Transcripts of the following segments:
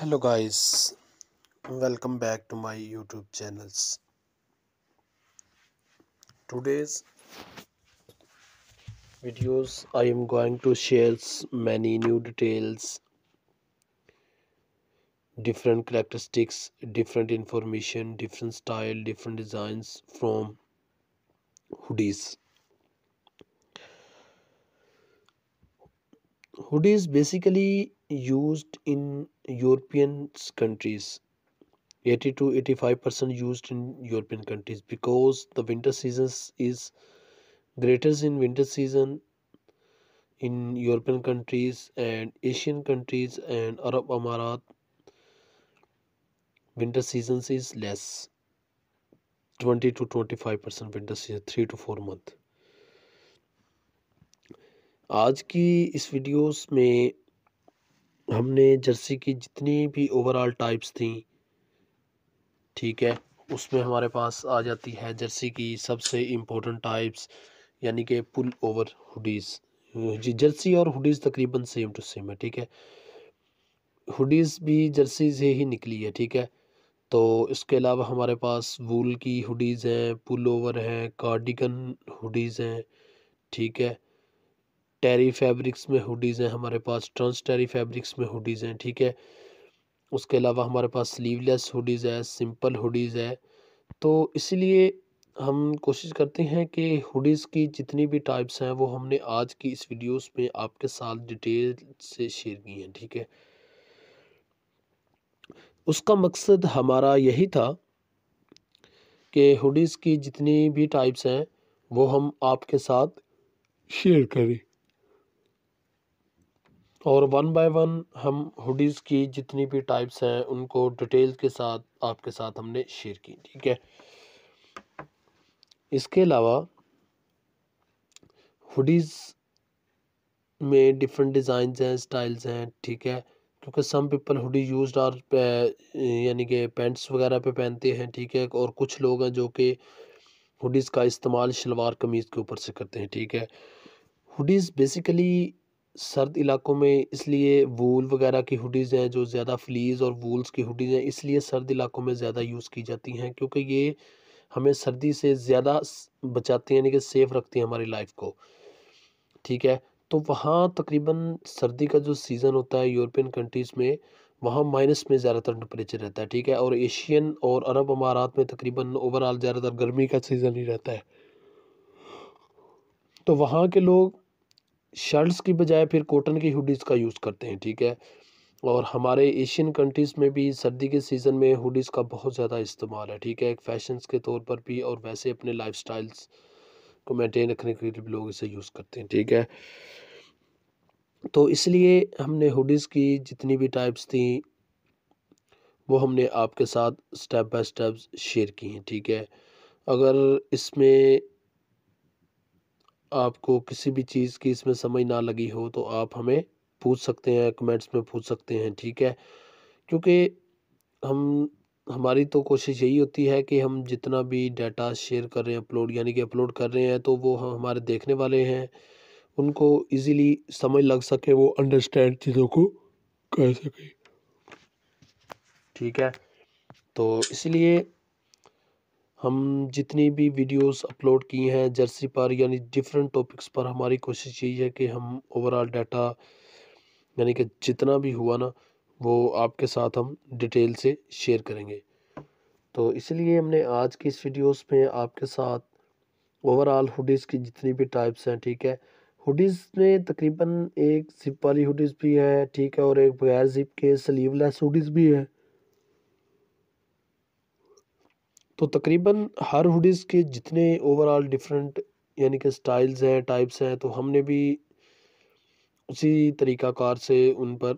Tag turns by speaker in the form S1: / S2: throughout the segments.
S1: hello guys welcome back to my youtube channels today's videos i am going to share many new details different characteristics different information different style different designs from hoodies hood is basically used in European countries 80 to 85 percent used in European countries because the winter season is greater in winter season in European countries and Asian countries and Arab Amarat winter seasons is less 20 to 25 percent winter season 3 to 4 month आज की इस videos में हमने Jersey की जितनी भी overall types थी ठीक है उसमें हमारे पास आ जाती है जर्सी की सबसे इम्पोर्टेंट टाइप्स यानी कि पुल ओवर हुडीज़ जी जर्सी और हुडीज़ तकरीबन सेम टू सेम है ठीक है हुडीज़ भी जर्सी से ही निकली है ठीक है तो इसके अलावा हमारे पास वूल की हुडीज़ हैं पुल ओवर हैं कार्डिगन हुडीज़ हैं ठीक है टेरी फैब्रिक्स में हुडीज़ हैं हमारे पास ट्रांस टेरी फैब्रिक्स में हुडीज़ हैं ठीक है उसके अलावा हमारे पास स्लीवलेस हुडीज़ है सिंपल हुडीज़ है तो इसलिए हम कोशिश करते हैं कि हुडीज़ की जितनी भी टाइप्स हैं वो हमने आज की इस वीडियोस में आपके साथ डिटेल से शेयर की हैं ठीक है उसका मकसद हमारा यही था कि हुडीज़ की जितनी भी टाइप्स हैं वो हम आपके साथ शेयर करें और वन बाय वन हम हुडीज़ की जितनी भी टाइप्स हैं उनको डिटेल के साथ आपके साथ हमने शेयर की ठीक है इसके अलावा हुडीज़ में डिफरेंट डिज़ाइंस हैं स्टाइल्स हैं ठीक है क्योंकि सम पीपल हुडी यूज और यानी कि पैंट्स वगैरह पे पहनते हैं ठीक है और कुछ लोग हैं जो कि हुडीज़ का इस्तेमाल शलवार कमीज़ के ऊपर से करते हैं ठीक है हुडीज़ बेसिकली सर्द इलाकों में इसलिए वूल वगैरह की हुडीज़ हैं जो ज़्यादा फ्लीज़ और वूल्स की हुडीज़ हैं इसलिए सर्द इलाकों में ज़्यादा यूज़ की जाती हैं क्योंकि ये हमें सर्दी से ज़्यादा बचाती हैं यानी कि सेफ़ रखती हैं हमारी लाइफ को ठीक है तो वहाँ तकरीबन सर्दी का जो सीज़न होता है यूरोपियन कंट्रीज़ में वहाँ माइनस में ज़्यादातर टेम्परेचर रहता है ठीक है और एशियन और अरब अमारात में तकरीबन ओवरऑल ज़्यादातर गर्मी का सीज़न ही रहता है तो वहाँ के लोग शर्ट्स की बजाय फिर कॉटन की हुडीज़ का यूज़ करते हैं ठीक है और हमारे एशियन कंट्रीज़ में भी सर्दी के सीज़न में हुडीज़ का बहुत ज़्यादा इस्तेमाल है ठीक है एक फैशन के तौर पर भी और वैसे अपने लाइफ को मेनटेन रखने के लिए भी लोग इसे यूज़ करते हैं ठीक है तो इसलिए हमने हुडीज़ की जितनी भी टाइप्स थी वो हमने आपके साथ स्टेप बाय स्टेप शेयर की हैं ठीक है अगर इसमें आपको किसी भी चीज़ की इसमें समझ ना लगी हो तो आप हमें पूछ सकते हैं कमेंट्स में पूछ सकते हैं ठीक है क्योंकि हम हमारी तो कोशिश यही होती है कि हम जितना भी डाटा शेयर कर रहे हैं अपलोड यानी कि अपलोड कर रहे हैं तो वो हम हमारे देखने वाले हैं उनको इजीली समझ लग सके वो अंडरस्टैंड चीज़ों को कर सके ठीक है तो इसलिए हम जितनी भी वीडियोस अपलोड की हैं जर्सी पर यानी डिफरेंट टॉपिक्स पर हमारी कोशिश यही है कि हम ओवरऑल डाटा यानी कि जितना भी हुआ ना वो आपके साथ हम डिटेल से शेयर करेंगे तो इसलिए हमने आज की इस वीडियोस में आपके साथ ओवरऑल हुडीज़ की जितनी भी टाइप्स हैं ठीक है हुडीज़ में तकरीबन एक जिप वाली हुडीज़ भी है ठीक है और एक बगैर जिप के स्लीवलेस हुडीज़ भी है तो तकरीबन हर हुडीज़ के जितने ओवरऑल डिफरेंट यानी कि स्टाइल्स हैं टाइप्स हैं तो हमने भी उसी तरीक़ाकार से उन पर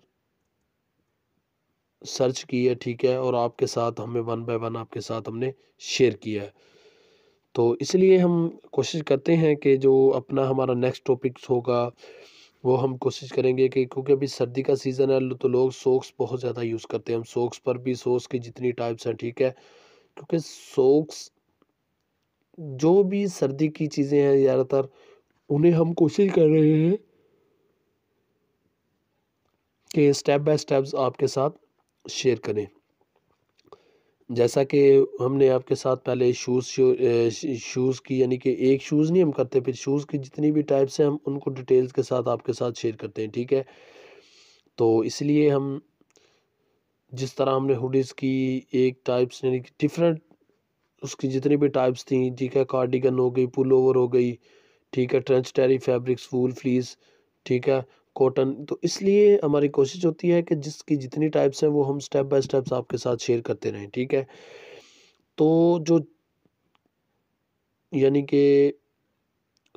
S1: सर्च की है ठीक है और आपके साथ हमें वन बाय वन आपके साथ हमने शेयर किया है तो इसलिए हम कोशिश करते हैं कि जो अपना हमारा नेक्स्ट टॉपिक्स होगा वो हम कोशिश करेंगे कि क्योंकि अभी सर्दी का सीज़न है तो लोग सोक्स बहुत ज़्यादा यूज़ करते हैं हम सोक्स पर भी सोक्स की जितनी टाइप्स हैं ठीक है क्योंकि सॉक्स जो भी सर्दी की चीज़ें हैं ज़्यादातर उन्हें हम कोशिश कर रहे हैं कि स्टेप बाय स्टेप आपके साथ शेयर करें जैसा कि हमने आपके साथ पहले शूज़ शूज़ की यानी कि एक शूज़ नहीं हम करते फिर शूज़ की जितनी भी टाइप्स हैं हम उनको डिटेल्स के साथ आपके साथ शेयर करते हैं ठीक है तो इसलिए हम जिस तरह हमने हुडीज़ की एक टाइप्स यानी कि डिफरेंट उसकी जितनी भी टाइप्स थी ठीक है कार्डिगन हो गई पुल ओवर हो गई ठीक है trench terry fabrics wool fleece ठीक है कॉटन तो इसलिए हमारी कोशिश होती है कि जिसकी जितनी टाइप्स हैं वो हम स्टेप बाय स्टेप्स आपके साथ शेयर करते रहें ठीक है तो जो यानी कि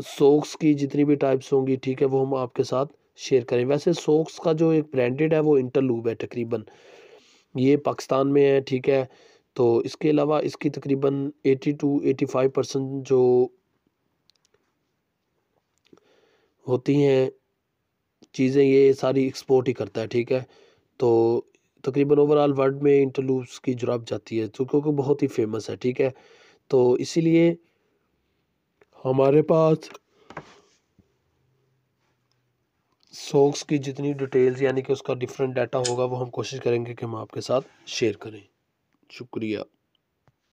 S1: सोक्स की जितनी भी टाइप्स होंगी ठीक है वो हम आपके साथ शेयर करें वैसे सोक्स का जो एक ब्रांडेड है वो इंटरलूब है तकरीबन ये पाकिस्तान में है ठीक है तो इसके अलावा इसकी तकरीबन eighty to eighty five percent जो होती हैं चीज़ें ये सारी एक्सपोर्ट ही करता है ठीक है तो तकरीबन ओवरऑल वर्ल्ड में इंटरलूप्स की जुराब जाती है तो क्योंकि बहुत ही फेमस है ठीक है तो इसीलिए हमारे पास सॉन्ग्स की जितनी डिटेल्स यानी कि उसका डिफरेंट डाटा होगा वो हम कोशिश करेंगे कि हम आपके साथ शेयर करें शुक्रिया